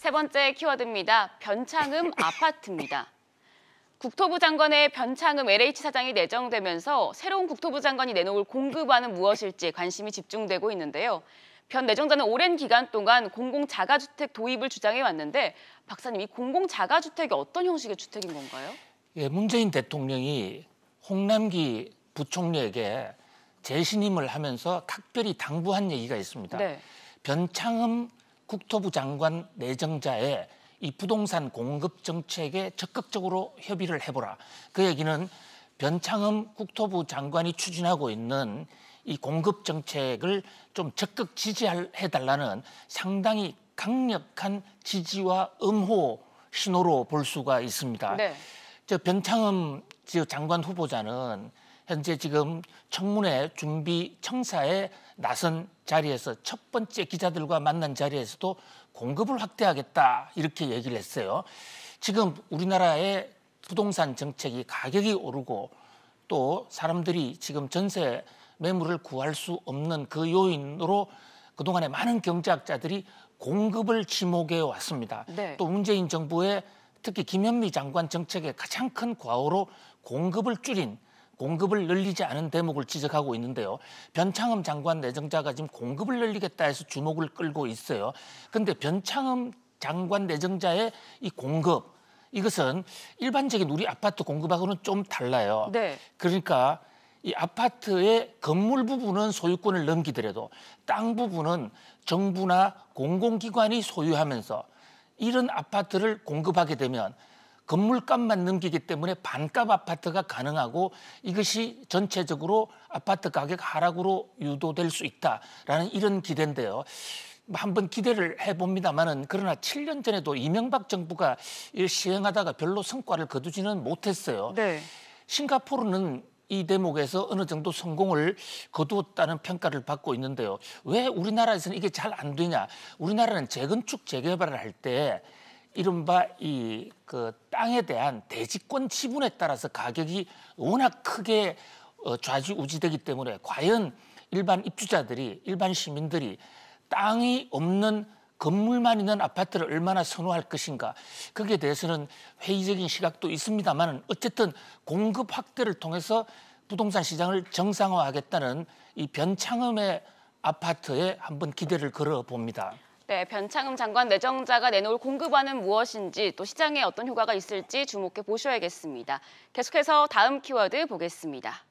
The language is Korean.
세 번째 키워드입니다. 변창흠 아파트입니다. 국토부 장관의 변창흠 LH 사장이 내정되면서 새로운 국토부 장관이 내놓을 공급안은 무엇일지 관심이 집중되고 있는데요. 변 내정자는 오랜 기간 동안 공공자가주택 도입을 주장해 왔는데 박사님 이 공공자가주택이 어떤 형식의 주택인 건가요? 예, 문재인 대통령이 홍남기 부총리에게 재신임을 하면서 특별히 당부한 얘기가 있습니다. 네. 변창흠 국토부 장관 내정자의 이 부동산 공급 정책에 적극적으로 협의를 해보라. 그 얘기는 변창흠 국토부 장관이 추진하고 있는 이 공급 정책을 좀 적극 지지해달라는 상당히 강력한 지지와 음호 신호로 볼 수가 있습니다. 네. 저 변창흠 장관 후보자는 현재 지금 청문회 준비 청사에 나선 자리에서 첫 번째 기자들과 만난 자리에서도 공급을 확대하겠다 이렇게 얘기를 했어요. 지금 우리나라의 부동산 정책이 가격이 오르고 또 사람들이 지금 전세 매물을 구할 수 없는 그 요인으로 그동안에 많은 경제학자들이 공급을 지목해 왔습니다. 네. 또 문재인 정부의 특히 김현미 장관 정책의 가장 큰 과오로 공급을 줄인 공급을 늘리지 않은 대목을 지적하고 있는데요. 변창흠 장관 내정자가 지금 공급을 늘리겠다 해서 주목을 끌고 있어요. 근데 변창흠 장관 내정자의 이 공급 이것은 일반적인 우리 아파트 공급하고는 좀 달라요. 네. 그러니까 이 아파트의 건물 부분은 소유권을 넘기더라도 땅 부분은 정부나 공공기관이 소유하면서 이런 아파트를 공급하게 되면 건물값만 넘기기 때문에 반값 아파트가 가능하고 이것이 전체적으로 아파트 가격 하락으로 유도될 수 있다라는 이런 기대인데요. 한번 기대를 해봅니다만은 그러나 7년 전에도 이명박 정부가 시행하다가 별로 성과를 거두지는 못했어요. 네. 싱가포르는 이 대목에서 어느 정도 성공을 거두었다는 평가를 받고 있는데요. 왜 우리나라에서는 이게 잘 안 되냐? 우리나라는 재건축 재개발을 할때 이른바 이 그 땅에 대한 대지권 지분에 따라서 가격이 워낙 크게 어, 좌지우지되기 때문에 과연 일반 입주자들이 일반 시민들이 땅이 없는 건물만 있는 아파트를 얼마나 선호할 것인가 거기에 대해서는 회의적인 시각도 있습니다만 어쨌든 공급 확대를 통해서 부동산 시장을 정상화하겠다는 이 변창흠의 아파트에 한번 기대를 걸어 봅니다. 네, 변창흠 장관 내정자가 내놓을 공급안은 무엇인지 또 시장에 어떤 효과가 있을지 주목해 보셔야겠습니다. 계속해서 다음 키워드 보겠습니다.